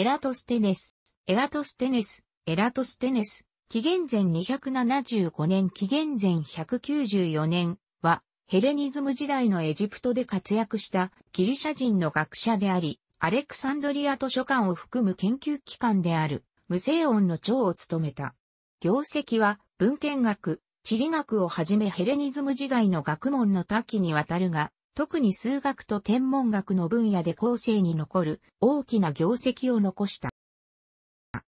エラトステネス、エラトステネス、エラトステネス、紀元前275年紀元前194年は、ヘレニズム時代のエジプトで活躍したギリシャ人の学者であり、アレクサンドリア図書館を含む研究機関である、無声音の長を務めた。業績は、文献学、地理学をはじめヘレニズム時代の学問の多岐にわたるが、特に数学と天文学の分野で後世に残る大きな業績を残した。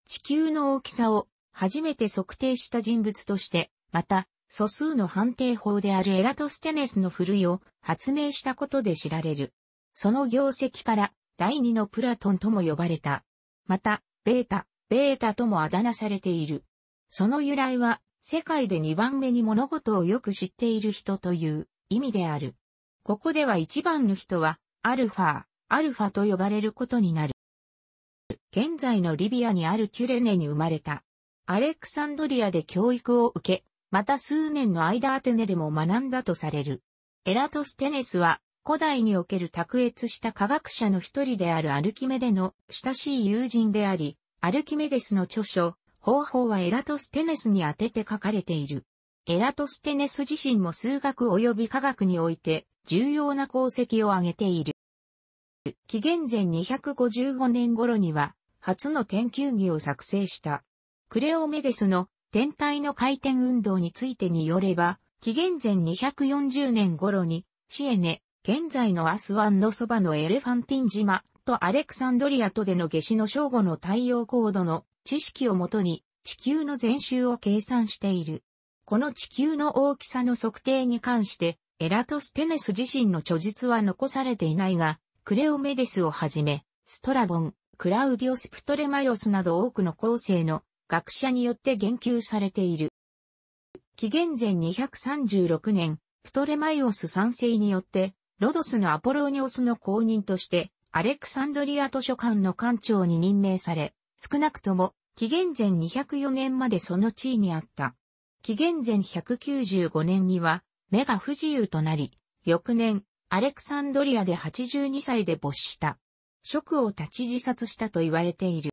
地球の大きさを初めて測定した人物として、また、素数の判定法であるエラトステネスのふるいを発明したことで知られる。その業績から第二のプラトンとも呼ばれた。また、ベータ、ベータともあだ名されている。その由来は、世界で2番目に物事をよく知っている人という意味である。ここでは1番の人は、アルファ、アルファと呼ばれることになる。現在のリビアにあるキュレネに生まれた。アレクサンドリアで教育を受け、また数年の間アテネでも学んだとされる。エラトステネスは、古代における卓越した科学者の一人であるアルキメデの親しい友人であり、アルキメデスの著書、方法はエラトステネスに当てて書かれている。エラトステネス自身も数学及び科学において、重要な功績を挙げている。紀元前255年頃には、初の天球儀を作成した。クレオメデスの天体の回転運動についてによれば、紀元前240年頃に、シエネ、現在のアスワンのそばのエレファンティン島とアレクサンドリアとでの下至の正午の太陽高度の知識をもとに地球の全周を計算している。この地球の大きさの測定に関してエラトステネス自身の著述は残されていないが、クレオメデスをはじめ、ストラボン、クラウディオス・プトレマイオスなど多くの後世の学者によって言及されている。紀元前236年、プトレマイオス3世によって、ロドスのアポロニオスの公認として、アレクサンドリア図書館の館長に任命され、少なくとも、紀元前204年までその地位にあった。紀元前195年には、目が不自由となり、翌年、アレクサンドリアで82歳で没した。職を立ち自殺したと言われている。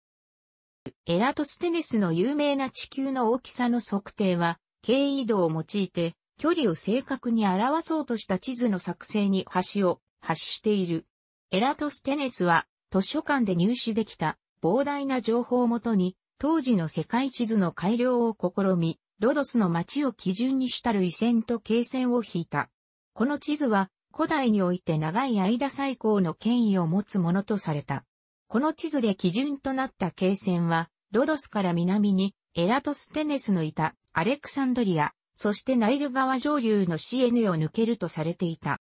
エラトステネスの有名な地球の大きさの測定は、経緯度を用いて、距離を正確に表そうとした地図の作成に橋を発している。エラトステネスは、図書館で入手できた膨大な情報をもとに、当時の世界地図の改良を試み、ロドスの町を基準にした類線と経線を引いた。この地図は、古代において長い間最高の権威を持つものとされた。この地図で基準となった経線は、ロドスから南に、エラトステネスのいたアレクサンドリア、そしてナイル川上流のシエヌを抜けるとされていた。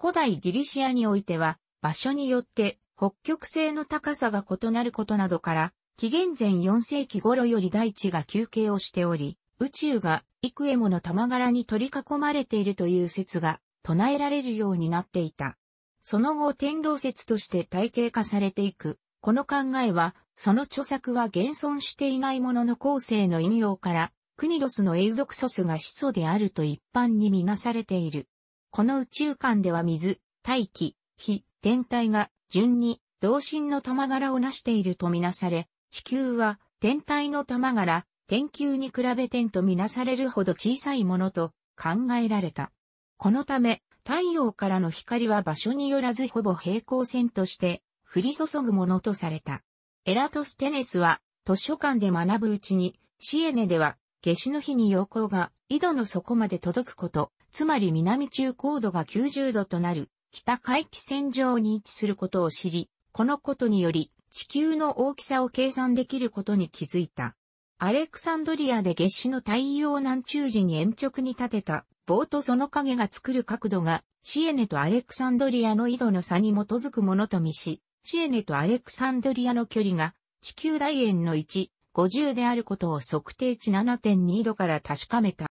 古代ギリシアにおいては、場所によって北極星の高さが異なることなどから、紀元前4世紀頃より大地が休憩をしており、宇宙が幾重もの玉柄に取り囲まれているという説が唱えられるようになっていた。その後天動説として体系化されていく。この考えは、その著作は現存していないものの後世の引用から、クニドスの永続祖数が始祖であると一般に見なされている。この宇宙間では水、大気、火、天体が順に同心の玉柄を成しているとみなされ、地球は天体の玉柄、天球に比べ天とみなされるほど小さいものと考えられた。このため、太陽からの光は場所によらずほぼ平行線として降り注ぐものとされた。エラトステネスは図書館で学ぶうちに、シエネでは夏至の日に陽光が井戸の底まで届くこと、つまり南中高度が90度となる北回帰線上に位置することを知り、このことにより地球の大きさを計算できることに気づいた。アレクサンドリアで月子の太陽南中時に延直に立てた棒とその影が作る角度がシエネとアレクサンドリアの緯度の差に基づくものと見し、シエネとアレクサンドリアの距離が地球大円の1、50であることを測定値7.2度から確かめた。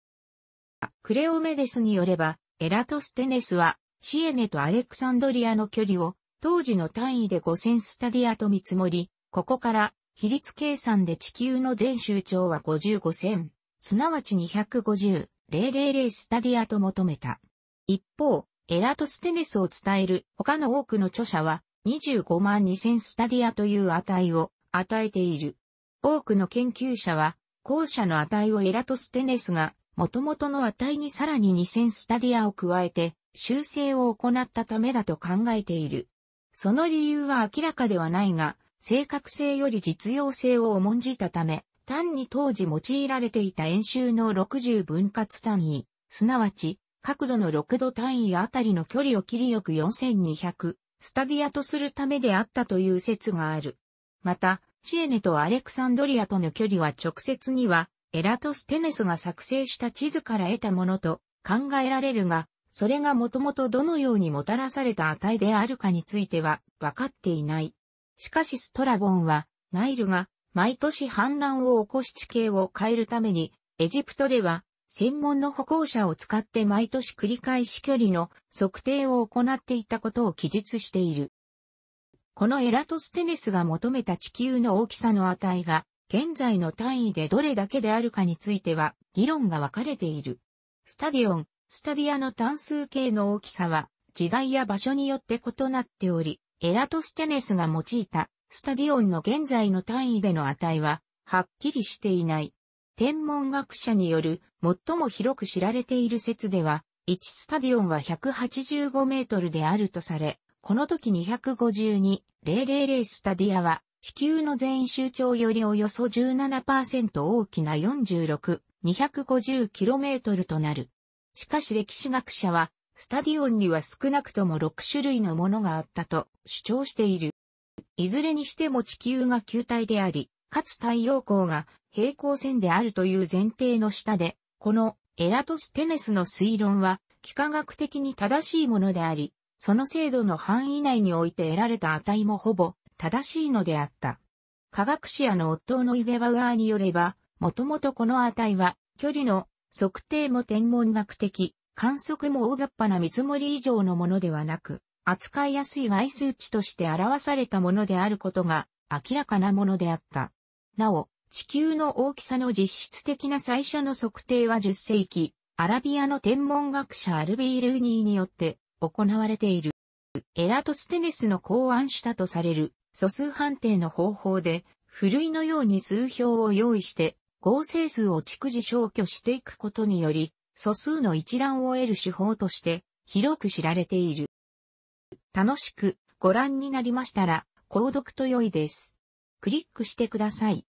クレオメデスによれば、エラトステネスはシエネとアレクサンドリアの距離を当時の単位で5000スタディアと見積もり、ここから、比率計算で地球の全周長は55千、すなわち250、000スタディアと求めた。一方、エラトステネスを伝える他の多くの著者は、25万2000スタディアという値を与えている。多くの研究者は、後者の値をエラトステネスが、元々の値にさらに2000スタディアを加えて、修正を行ったためだと考えている。その理由は明らかではないが、正確性より実用性を重んじたため、単に当時用いられていた演習の60分割単位、すなわち、角度の6度単位あたりの距離を切りよく4200、スタディアとするためであったという説がある。また、チエネとアレクサンドリアとの距離は直接には、エラトステネスが作成した地図から得たものと考えられるが、それがもともとどのようにもたらされた値であるかについては分かっていない。しかしストラボンは、ナイルが毎年反乱を起こし地形を変えるために、エジプトでは専門の歩行者を使って毎年繰り返し距離の測定を行っていたことを記述している。このエラトステネスが求めた地球の大きさの値が、現在の単位でどれだけであるかについては、議論が分かれている。スタディオン、スタディアの単数形の大きさは、時代や場所によって異なっており、エラトステネスが用いた、スタディオンの現在の単位での値は、はっきりしていない。天文学者による、最も広く知られている説では、1スタディオンは185メートルであるとされ、この時252,000スタディアは、地球の全周長よりおよそ17%大きな4 6 2 5 0トルとなる。しかし歴史学者は、スタディオンには少なくとも6種類のものがあったと主張している。いずれにしても地球が球体であり、かつ太陽光が平行線であるという前提の下で、このエラトステネスの推論は、幾何学的に正しいものであり、その精度の範囲内において得られた値もほぼ正しいのであった。科学者の夫のイゼバウアーによれば、もともとこの値は距離の測定も天文学的、観測も大雑把な見積もり以上のものではなく、扱いやすい外数値として表されたものであることが明らかなものであった。なお、地球の大きさの実質的な最初の測定は10世紀、アラビアの天文学者アルビー・ルーニーによって行われている。エラトステネスの考案したとされる素数判定の方法で、ふるいのように数表を用意して、合成数を逐次消去していくことにより、素数の一覧を得る手法として広く知られている。楽しくご覧になりましたら、購読と良いです。クリックしてください。